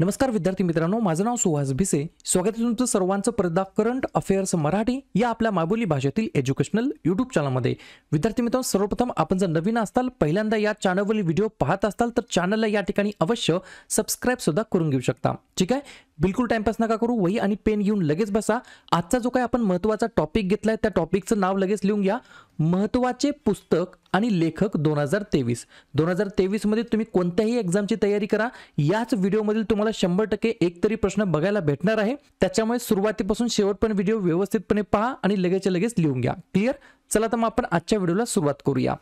नमस्कार विद्यार्थी मित्रांनो माझं नाव सुहास भिसे स्वागत आहे तुमचं सर्वांचं प्रदा करंट अफेअर्स मराठी या आपल्या मायबोली भाषेतील एज्युकेशनल युट्यूब चॅनलमध्ये विद्यार्थी मित्रांनो सर्वप्रथम आपण जर नवीन असताल पहिल्यांदा या चॅनलवरील व्हिडिओ पाहत असाल तर चॅनलला या ठिकाणी अवश्य सबस्क्राईब सुद्धा करून घेऊ शकता ठीक आहे बिलकुल टाइमपास नका करू वही आणि पेन घेऊन लगेच बसा आजचा जो काही आपण महत्वाचा टॉपिक घेतलाय त्या टॉपिकचं नाव लगेच लिहून घ्या महत्त्वाचे पुस्तक आणि लेखक दोन हजार तेवीस दोन हजार तेवीसमध्ये तुम्ही कोणत्याही एक्झामची तयारी करा याच व्हिडिओमधील तुम्हाला तुम्हाला शंभर टक्के एक तरी प्रश्न बघायला भेटणार आहे त्याच्यामुळे सुरुवातीपासून शेवटपर्यंत व्हिडिओ व्यवस्थितपणे पहा आणि लगेच लगेच लिहून घ्या क्लिअर चला तर मग आपण आजच्या व्हिडिओला सुरुवात करूया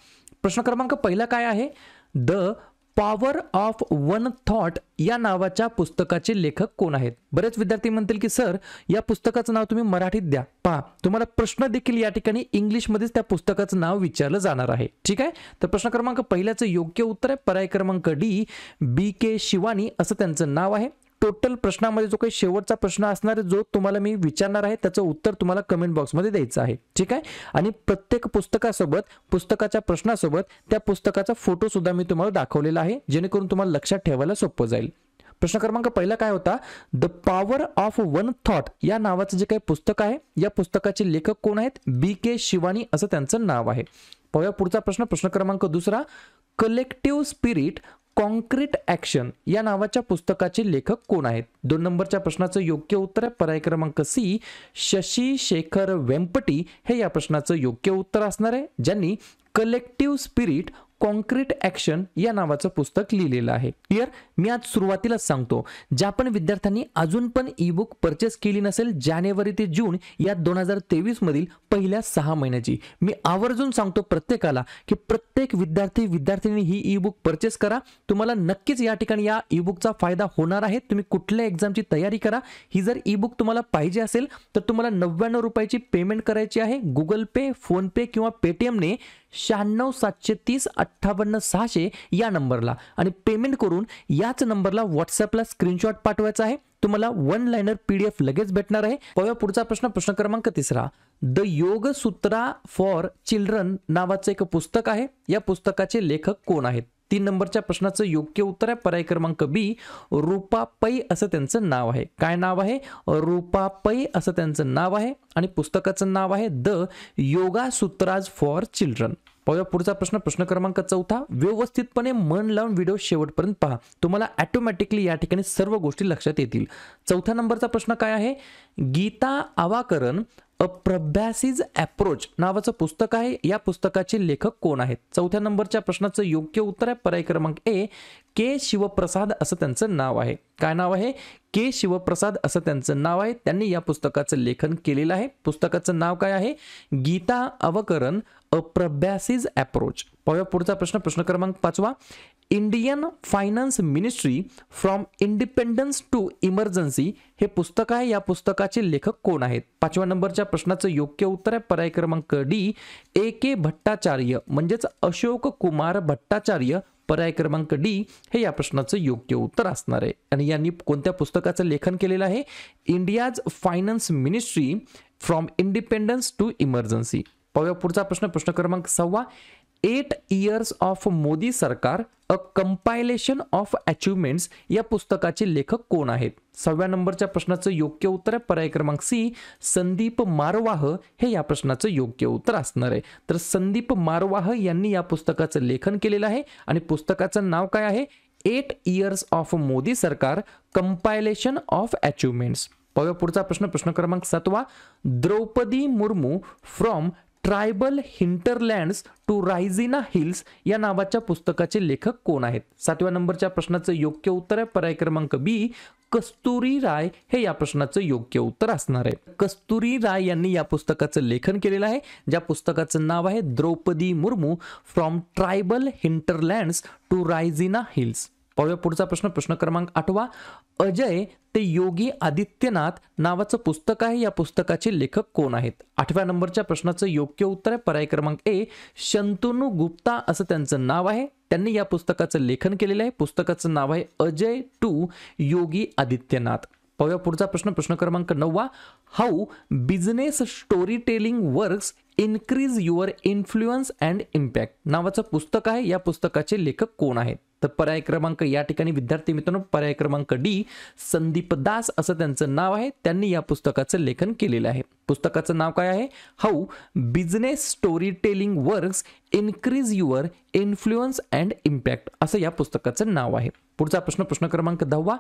प्रश्न क्रमांक पहिला काय आहे the power of one thought या नावाच्या पुस्तकाचे लेखक कोण आहेत बरेच विद्यार्थी म्हणतील की सर या पुस्तकाचं नाव तुम्ही मराठीत द्या पहा तुम्हाला प्रश्न देखील या ठिकाणी इंग्लिशमध्येच त्या पुस्तकाचं नाव विचारलं जाणार आहे ठीक आहे तर प्रश्न क्रमांक पहिल्याचं योग्य उत्तर आहे पर्याय क्रमांक डी बी के शिवानी असं त्यांचं नाव आहे टोटल प्रश्नामध्ये जो काही शेवटचा प्रश्न असणार आहे जो तुम्हाला मी विचारणार आहे त्याचं उत्तर तुम्हाला कमेंट बॉक्समध्ये द्यायचं आहे ठीक आहे आणि प्रत्येक पुस्तकासोबत पुस्तकाच्या प्रश्नासोबत त्या पुस्तकाचा फोटो सुद्धा मी तुम्हाला दाखवलेला आहे जेणेकरून तुम्हाला लक्षात ठेवायला सोपं जाईल प्रश्न क्रमांक पहिला काय होता the power of one thought या नावाचं जे काही पुस्तक आहे या पुस्तकाचे लेखक कोण आहेत बी के शिवानी असं त्यांचं नाव आहे पाहूया पुढचा प्रश्न प्रश्न क्रमांक दुसरा कलेक्टिव्ह स्पिरिट कॉन्क्रीट ऍक्शन या नावाच्या पुस्तकाचे लेखक कोण आहेत दोन नंबरच्या प्रश्नाचं योग्य उत्तर आहे पर्याय क्रमांक सी शशी शेखर वेंपटी हे या प्रश्नाचं योग्य उत्तर असणार आहे ज्यांनी कलेक्टिव्ह स्पिरिट कॉन्क्रीट ॲक्शन या नावाचं पुस्तक लिहिलेलं आहे क्लिअर मी आज सुरुवातीलाच सांगतो ज्या पण विद्यार्थ्यांनी अजून पण ई बुक परचेस केली नसेल जानेवारी ते जून या दोन हजार तेवीसमधील पहिल्या सहा महिन्याची मी आवर्जून सांगतो प्रत्येकाला की प्रत्येक विद्यार्थी विद्यार्थिनी ही ई बुक परचेस करा तुम्हाला नक्कीच या ठिकाणी या ई बुकचा फायदा होणार आहे तुम्ही कुठल्या एक्झामची तयारी करा ही जर ई बुक तुम्हाला पाहिजे असेल तर तुम्हाला नव्याण्णव रुपयाची पेमेंट करायची आहे गुगल पे फोनपे किंवा पेटीएमने शहाण्णव सातशे तीस अठ्ठावन्न सहाशे या नंबरला आणि पेमेंट करून याच नंबरला व्हॉट्सअपला स्क्रीनशॉट पाठवायचा आहे तुम्हाला वन लाइनर पीडीएफ लगेच भेटणार आहे पाहूया पुढचा प्रश्न प्रश्न क्रमांक तिसरा द योग सूत्रा फॉर चिल्ड्रन नावाचं एक पुस्तक आहे या पुस्तकाचे लेखक कोण आहेत तीन नंबरच्या प्रश्नाचं योग्य उत्तर आहे पर्याय क्रमांक बी रूपापई असं त्यांचं नाव आहे काय नाव आहे रूपापई असं त्यांचं नाव आहे आणि पुस्तकाचं नाव आहे the yoga sutras for children पाहूया पुढचा प्रश्न प्रश्न क्रमांक चौथा व्यवस्थितपणे मन लावून व्हिडिओ शेवटपर्यंत पहा तुम्हाला ॲटोमॅटिकली या ठिकाणी सर्व गोष्टी लक्षात येतील चौथ्या नंबरचा प्रश्न काय आहे गीता आवाकरण अ अप्रोच नावाचं पुस्तक आहे या पुस्तकाचे लेखक कोण आहेत चौथ्या नंबरच्या प्रश्नाचं योग्य उत्तर आहे पर्याय क्रमांक ए के शिवप्रसाद असं त्यांचं नाव आहे काय नाव आहे के शिवप्रसाद असं त्यांचं नाव आहे त्यांनी या पुस्तकाचं लेखन केलेलं आहे पुस्तकाचं नाव काय आहे गीता अवकरण अ अप्रोच पाहूया पुढचा प्रश्न प्रश्न क्रमांक पाचवा Indian finance ministry from independence to emergency हे पुस्तक आहे या पुस्तकाचे लेखक कोण आहेत पाचव्या नंबरच्या प्रश्नाचं योग्य उत्तर आहे पर्याय क्रमांक डी ए के भट्टाचार्य म्हणजेच अशोक कुमार भट्टाचार्य पर्याय क्रमांक डी हे या प्रश्नाचं योग्य उत्तर असणार आहे आणि यांनी कोणत्या पुस्तकाचं लेखन केलेलं आहे India's finance ministry from independence to emergency पाहूया पुढचा प्रश्न प्रश्न क्रमांक सव्वा एट इयर्स ऑफ मोदी सरकार अ कंपायलेशन ऑफ अचिव्हमेंट्स या पुस्तकाचे लेखक कोण आहेत सहाव्या नंबरच्या प्रश्नाचं योग्य उत्तर आहे पर्याय क्रमांक सी संदीप मारवाह हे या प्रश्नाचं योग्य उत्तर असणार आहे तर संदीप मारवाह यांनी या पुस्तकाचं लेखन केलेलं आहे आणि पुस्तकाचं नाव काय आहे एट इयर्स ऑफ मोदी सरकार कंपायलेशन ऑफ अचीवमेंट्स पाहूया पुढचा प्रश्न प्रश्न क्रमांक सातवा Draupadi Murmu from tribal hinterlands to Raisina hills या नावाच्या पुस्तकाचे लेखक कोण आहेत सातव्या नंबरच्या प्रश्नाचं योग्य उत्तर आहे पर्याय क्रमांक बी कस्तुरी राय हे या प्रश्नाचं योग्य उत्तर असणार आहे कस्तुरी राय यांनी या पुस्तकाचं लेखन केलेलं आहे ज्या पुस्तकाचं नाव आहे Draupadi Murmu from tribal hinterlands to Raisina hills पाहूया पुढचा प्रश्न प्रश्न क्रमांक आठवा अजय ते योगी आदित्यनाथ नावाचं पुस्तक आहे या पुस्तकाचे लेखक कोण आहेत आठव्या नंबरच्या प्रश्नाचं योग्य उत्तर आहे पर्याय क्रमांक ए शंतनु गुप्ता असं त्यांचं नाव आहे त्यांनी या पुस्तकाचं लेखन केलेलं आहे पुस्तकाचं नाव आहे अजय टू योगी आदित्यनाथ पाहूया पुढचा प्रश्न प्रश्न क्रमांक नववा how business story telling works increase your influence and impact नावाचं पुस्तक आहे या पुस्तकाचे लेखक कोण आहेत तर पर्याय क्रमांक या ठिकाणी विद्यार्थी मित्रांनो पर्याय क्रमांक डी संदीप दास असं त्यांचं नाव आहे त्यांनी या पुस्तकाचं लेखन केलेलं आहे पुस्तकाचं नाव काय आहे how business story telling works increase your influence and impact असं या पुस्तकाचं नाव आहे पुढचा प्रश्न प्रश्न क्रमांक दहावा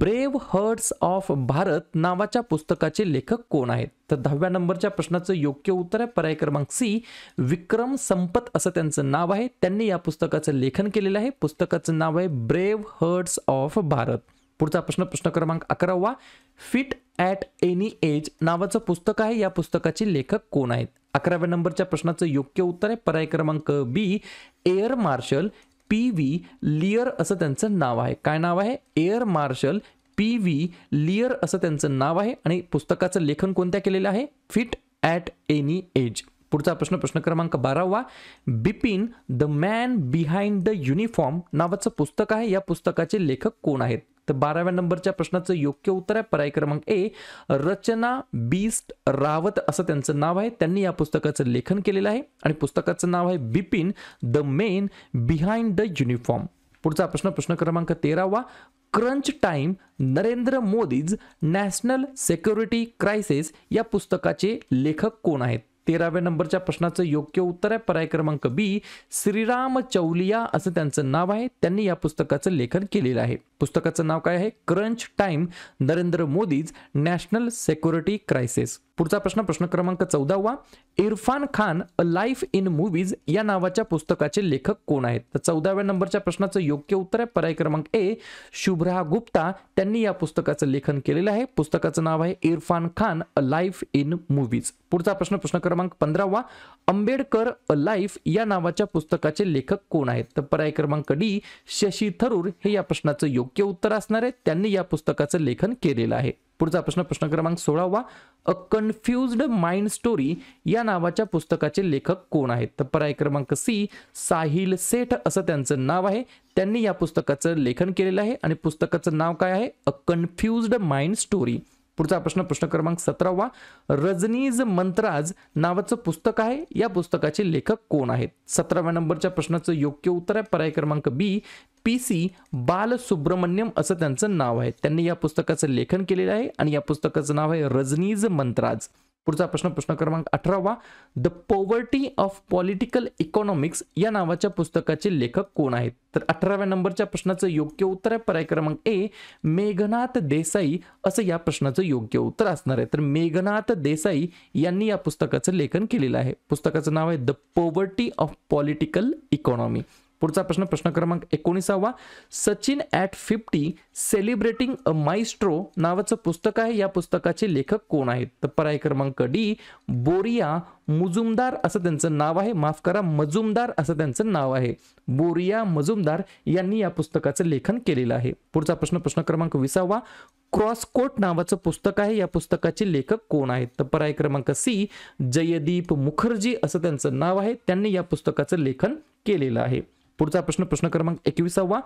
ब्रेव्ह हर्ट्स ऑफ भारत नावाच्या पुस्तकाचे लेखक कोण आहेत तर दहाव्या नंबरच्या प्रश्नाचं योग्य उत्तर आहे पर्याय क्रमांक सी विक्रम संपत असं त्यांचं नाव आहे त्यांनी या पुस्तकाचं लेखन केलेलं आहे पुस्तकाचं नाव आहे ब्रेव्ह हर्ट्स ऑफ भारत पुढचा प्रश्न प्रश्न क्रमांक अकरावा फिट ॲट एनी एज नावाचं पुस्तक आहे या पुस्तकाचे लेखक कोण आहेत अकराव्या नंबरच्या प्रश्नाचं योग्य उत्तर आहे पर्याय क्रमांक B air marshal P V Iyer असं त्यांचं नाव आहे काय नाव आहे air marshal P V Iyer असं त्यांचं नाव आहे आणि पुस्तकाचं लेखन कोणत्या केलेलं आहे फिट ॲट एनी एज पुढचा प्रश्न प्रश्न क्रमांक बारावा Bipin the man behind the uniform नावाचं पुस्तक आहे या पुस्तकाचे लेखक कोण आहेत तर बाराव्या नंबरच्या प्रश्नाचं योग्य उत्तर आहे पर्याय क्रमांक ए रचना बीस्ट रावत असं त्यांचं नाव आहे त्यांनी या पुस्तकाचं लेखन केलेलं आहे आणि पुस्तकाचं नाव आहे Bipin the man behind the uniform पुढचा प्रश्न प्रश्न क्रमांक तेरावा crunch time Narendra Modi's national security crisis या पुस्तकाचे लेखक कोण आहेत तेराव्या नंबरच्या प्रश्नाचं योग्य उत्तर आहे पर्याय क्रमांक बी श्रीराम चौलिया असं त्यांचं नाव आहे त्यांनी या पुस्तकाचं लेखन केलेलं आहे पुस्तकाचं नाव काय आहे crunch time Narendra Modi's national security crisis पुढचा प्रश्न प्रश्न क्रमांक चौदावा Irfan Khan a life in movies या नावाच्या पुस्तकाचे लेखक कोण आहेत तर चौदाव्या नंबरच्या प्रश्नाचं योग्य उत्तर आहे पर्याय क्रमांक ए शुभ्रा गुप्ता त्यांनी या पुस्तकाचं लेखन केलेलं आहे पुस्तकाचं नाव आहे Irfan Khan a life in movies पुढचा प्रश्न प्रश्न क्रमांक पंधरावा आंबेडकर अ लाईफ या नावाच्या पुस्तकाचे लेखक कोण आहेत तर पर्याय क्रमांक डी शशी थरूर हे या प्रश्नाचं योग्य उत्तर असणार आहे त्यांनी या पुस्तकाचं लेखन केलेलं आहे पुढचा प्रश्न प्रश्न क्रमांक सोळावा अ कन्फ्युज्ड माइंड स्टोरी या नावाच्या पुस्तकाचे लेखक कोण आहेत तर पर्याय क्रमांक सी साहिल सेठ असं त्यांचं नाव आहे त्यांनी या पुस्तकाचं लेखन केलेलं आहे आणि पुस्तकाचं नाव काय आहे अ कन्फ्युज्ड माइंड स्टोरी पुढचा प्रश्न प्रश्न क्रमांक सतरावा रजनीज मंत्राज नावाचं पुस्तक आहे या पुस्तकाचे लेखक कोण आहेत सतराव्या नंबरच्या प्रश्नाचं योग्य उत्तर आहे पर्याय क्रमांक बी पी सी बालसुब्रमण्यम असं त्यांचं नाव आहे त्यांनी या पुस्तकाचं लेखन केलेलं आहे आणि या पुस्तकाचं नाव आहे रजनीज मंत्राज पुढचा प्रश्न प्रश्न क्रमांक अठरावा the poverty of political economics या नावाच्या पुस्तकाचे लेखक कोण आहेत तर अठराव्या नंबरच्या प्रश्नाचं योग्य उत्तर आहे पर्याय क्रमांक ए मेघनाथ देसाई असं या प्रश्नाचं योग्य उत्तर असणार आहे तर मेघनाथ देसाई यांनी या पुस्तकाचं लेखन केलेलं आहे पुस्तकाचं नाव आहे the poverty of political economy पुढचा प्रश्न प्रश्न क्रमांक एकोणीसावा Sachin at fifty celebrating a maestro नावाचं पुस्तक आहे या पुस्तकाचे लेखक कोण आहेत तर पर्याय क्रमांक डी बोरिया मुजुमदार असं त्यांचं नाव आहे माफ करा मजुमदार असं त्यांचं नाव आहे बोरिया मजुमदार यांनी या पुस्तकाचं लेखन केलेलं आहे पुढचा प्रश्न प्रश्न क्रमांक विसावा क्रॉसकोट नावाचं पुस्तक आहे या पुस्तकाचे लेखक कोण आहेत तर पर्याय क्रमांक सी जयदीप मुखर्जी असं त्यांचं नाव आहे त्यांनी या पुस्तकाचं लेखन केलेलं आहे पुढचा प्रश्न प्रश्न क्रमांक एकविसावा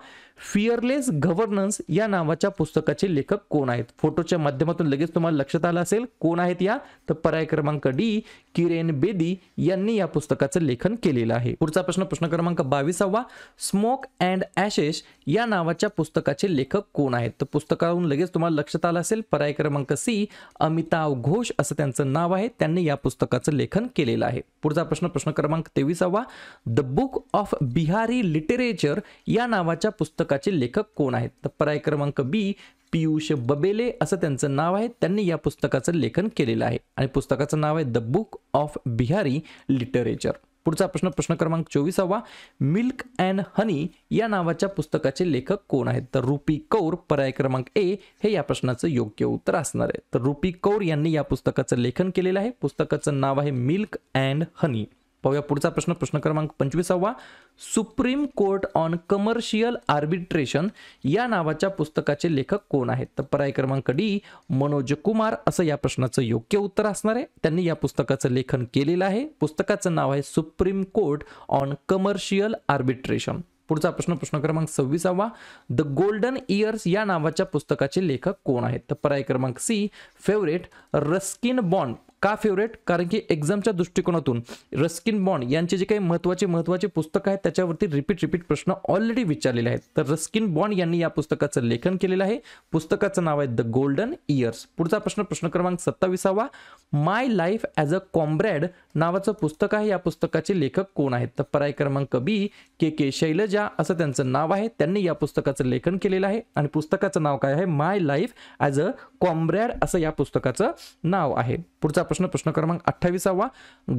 फिअरलेस गव्हर्नन्स या नावाच्या पुस्तकाचे लेखक कोण आहेत फोटोच्या माध्यमातून लगेच तुम्हाला लक्षात आलं असेल कोण आहेत या तर पर्याय क्रमांक डी किरेन एन बेदी यांनी या पुस्तकाचं लेखन केलेलं आहे पुढचा प्रश्न प्रश्न क्रमांक बावीसावा स्मोक अँड ॲशेस या नावाच्या पुस्तकाचे लेखक कोण आहेत तर पुस्तकावरून लगेच तुम्हाला लक्षात आलं असेल पर्याय क्रमांक सी अमिताभ घोष असं त्यांचं नाव आहे त्यांनी या पुस्तकाचं लेखन केलेलं आहे पुढचा प्रश्न प्रश्न क्रमांक तेवीसावा the book of Bihari literature या नावाच्या पुस्तकाचे लेखक कोण आहेत तर पर्याय क्रमांक बी पियुष बबेले असं त्यांचं नाव आहे त्यांनी या पुस्तकाचं लेखन केलेलं आहे आणि पुस्तकाचं नाव आहे the book of Bihari literature पुढचा प्रश्न प्रश्न क्रमांक चोवीसावा मिल्क अँड हनी या नावाच्या पुस्तकाचे लेखक कोण आहेत तर रुपी कौर पर्याय क्रमांक ए हे या प्रश्नाचं योग्य उत्तर असणार आहे तर रुपी कौर यांनी या पुस्तकाचं लेखन केलेलं आहे पुस्तकाचं नाव आहे मिल्क अँड हनी पाहूया पुढचा प्रश्न प्रश्न क्रमांक पंचवीसावा supreme court on commercial arbitration या नावाच्या पुस्तकाचे लेखक कोण आहेत तर पर्याय क्रमांक डी मनोज कुमार असं या प्रश्नाचं योग्य उत्तर असणार आहे त्यांनी या पुस्तकाचं लेखन केलेलं आहे पुस्तकाचं नाव आहे supreme court on commercial arbitration पुढचा प्रश्न प्रश्न क्रमांक सव्वीसावा द गोल्डन इयर्स या नावाच्या पुस्तकाचे लेखक कोण आहेत तर पर्याय क्रमांक सी फेवरेट रस्किन बॉन्ड का फेवरेट कारण की एक्झामच्या दृष्टिकोनातून रस्किन बॉन्ड यांचे जे काही महत्त्वाचे महत्त्वाचे पुस्तक आहेत त्याच्यावरती रिपीट रिपीट प्रश्न ऑलरेडी विचारलेले आहेत तर रस्किन बॉन्ड यांनी या पुस्तकाचं लेखन केलेलं आहे पुस्तकाचं नाव आहे द गोल्डन इयर्स पुढचा प्रश्न प्रश्न क्रमांक सत्तावीसावा माय लाईफ ॲज अ कॉम्ब्रॅड नावाचं पुस्तक आहे या पुस्तकाचे लेखक कोण आहेत तर पर्याय क्रमांक बी के के शैलजा असं त्यांचं नाव आहे त्यांनी या पुस्तकाचं लेखन केलेलं आहे आणि पुस्तकाचं नाव काय आहे माय लाईफ ॲज अ कॉम्ब्रॅड असं या पुस्तकाचं नाव आहे पुढचा प्रश्न प्रश्न क्रमांक अठ्ठावीसावा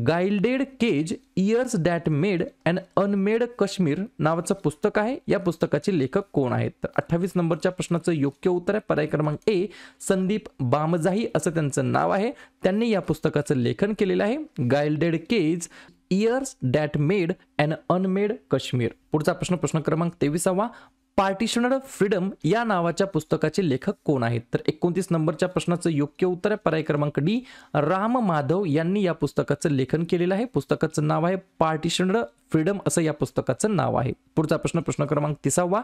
gilded cage years that made and unmade Kashmir नावाचं पुस्तक आहे या पुस्तकाचे लेखक कोण आहेत तर अठ्ठावीस नंबरच्या प्रश्नाचं योग्य उत्तर आहे पर्याय क्रमांक ए संदीप बामजाही असं त्यांचं नाव आहे त्यांनी या पुस्तकाचं लेखन केलेलं आहे gilded cage years that made and unmade Kashmir पुढचा प्रश्न प्रश्न क्रमांक तेविसावा पार्टिशनर ऑफ फ्रीडम या नावाच्या पुस्तकाचे लेखक कोण आहेत तर एकोणतीस नंबरच्या प्रश्नाचं योग्य उत्तर आहे पर्याय क्रमांक डी राम माधव यांनी या पुस्तकाचं लेखन केलेलं आहे पुस्तकाचं नाव आहे पार्टिशनर फ्रीडम असं या पुस्तकाचं नाव आहे पुढचा प्रश्न प्रश्न क्रमांक तिसावा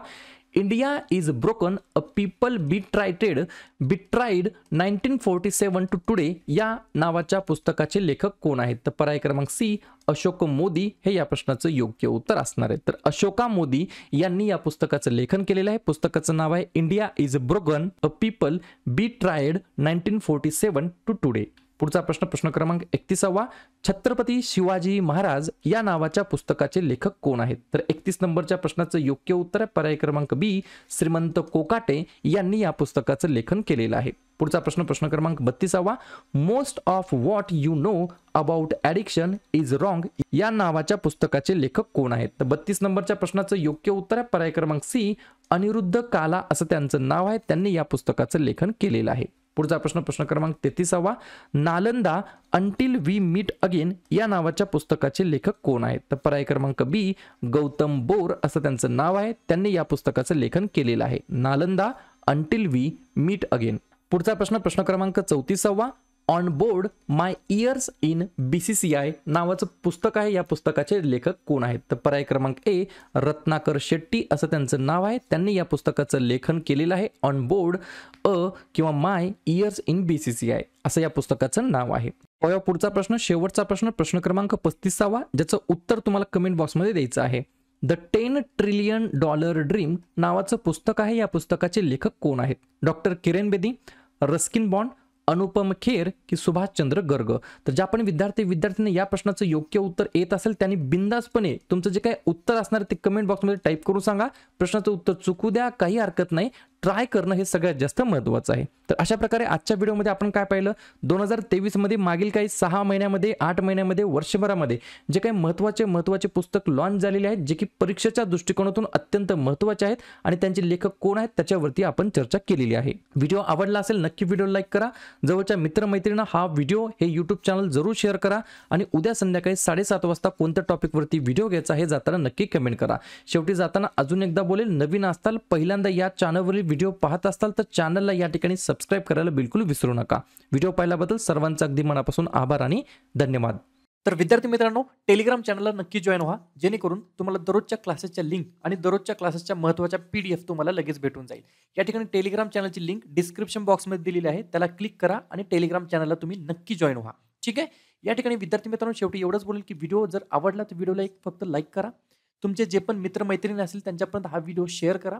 India is broken a people betrayed betrayed nineteen forty seven to today या नावाच्या पुस्तकाचे लेखक कोण आहेत तर पर्याय क्रमांक सी अशोक मोदी हे या प्रश्नाचं योग्य उत्तर असणार आहे तर अशोका मोदी यांनी या पुस्तकाचं लेखन केलेलं आहे पुस्तकाचं नाव आहे India is broken a people betrayed nineteen forty seven to today पुढचा प्रश्न प्रश्न क्रमांक एकतीसावा छत्रपती शिवाजी महाराज या नावाच्या पुस्तकाचे लेखक कोण आहेत तर एकतीस नंबरच्या प्रश्नाचं योग्य उत्तर आहे पर्याय क्रमांक बी श्रीमंत कोकाटे यांनी या पुस्तकाचं लेखन केलेलं आहे पुढचा प्रश्न प्रश्न क्रमांक बत्तीसावा most of what you know about addiction is wrong या नावाच्या पुस्तकाचे लेखक कोण आहेत तर बत्तीस नंबरच्या प्रश्नाचं योग्य उत्तर आहे पर्याय क्रमांक सी अनिरुद्ध काला असं त्यांचं नाव आहे त्यांनी या पुस्तकाचं लेखन केलेलं आहे पुढचा प्रश्न प्रश्न क्रमांक तेहतीसावा Nalanda until we meet again या नावाच्या पुस्तकाचे लेखक कोण आहेत तर पर्याय क्रमांक बी गौतम बोर असं त्यांचं नाव आहे त्यांनी या पुस्तकाचं लेखन केलेलं आहे Nalanda until we meet again पुढचा प्रश्न प्रश्न क्रमांक चौतीसावा on board my years in B C C I नावाचं पुस्तक आहे या पुस्तकाचे लेखक कोण आहेत तर पर्याय क्रमांक ए रत्नाकर शेट्टी असं त्यांचं नाव आहे त्यांनी या पुस्तकाचं लेखन केलेलं आहे ऑन बोर्ड अ किंवा my years in B C C I असं या पुस्तकाचं नाव आहे पुढचा प्रश्न शेवटचा प्रश्न प्रश्न क्रमांक पस्तीसावा ज्याचं उत्तर तुम्हाला कमेंट बॉक्समध्ये द्यायचं आहे the ten trillion dollar dream नावाचं पुस्तक आहे या पुस्तकाचे लेखक कोण आहेत doctor Kiran Bedi Ruskin Bond Anupam Kher की सुभाषचंद्र गर्ग तर ज्या पण विद्यार्थी विद्यार्थ्यांना या प्रश्नाचं योग्य उत्तर येत असेल त्यांनी बिंदासपणे तुमचं जे काय उत्तर असणार ते कमेंट बॉक्समध्ये टाईप करून सांगा प्रश्नाचं उत्तर चुकू द्या काही हरकत नाही ट्राय करणं हे सगळ्यात जास्त महत्त्वाचं आहे तर अशा प्रकारे आजच्या व्हिडिओमध्ये आपण काय पाहिलं दोन हजार तेवीसमध्ये मागील काही सहा महिन्यामध्ये आठ महिन्यामध्ये वर्षभरामध्ये जे काही महत्त्वाचे महत्त्वाचे पुस्तक लॉन्च झालेले आहेत जे की परीक्षेच्या दृष्टिकोनातून अत्यंत महत्त्वाचे आहेत आणि त्यांचे लेखक कोण आहेत त्याच्यावरती आपण चर्चा केलेली आहे व्हिडिओ आवडला असेल नक्की व्हिडिओ लाईक करा जवळच्या मित्रमैत्रिणी हा व्हिडिओ हे यूट्यूब चॅनल जरूर शेअर करा आणि उद्या संध्याकाळी साडेसात वाजता कोणत्या टॉपिकवरती व्हिडिओ घ्यायचा हे जाताना नक्की कमेंट करा शेवटी जाताना अजून एकदा बोलेल नवीन असताल पहिल्यांदा या चॅनलवरील व्हिडिओ पाहत असाल तर चॅनलला या ठिकाणी सबस्क्राईब करायला बिलकुल विसरू नका व्हिडिओ पाहिल्याबद्दल सर्वांचा अगदी मनापासून आभार आणि धन्यवाद तर विद्यार्थी मित्रांनो टेलिग्राम चॅनलला नक्की जॉईन व्हा जेणेकरून तुम्हाला दररोजच्या क्लासेसच्या लिंक आणि दररोजच्या क्लासेसच्या महत्त्वाच्या पी डी एफ तुम्हाला लगेच भेटून जाईल या ठिकाणी टेलिग्राम चॅनलची लिंक डिस्क्रिप्शन बॉक्समध्ये दिलेली आहे त्याला क्लिक करा आणि टेलिग्राम चॅनलला तुम्ही नक्की जॉईन व्हा ठीक आहे या ठिकाणी विद्यार्थी मित्रांनो शेवटी एवढंच बोलेल की व्हिडिओ जर आवडला तर व्हिडिओला एक फक्त लाईक करा तुमचे जे पण मित्रमैत्रिणी असतील त्यांच्यापर्यंत हा व्हिडिओ शेअर करा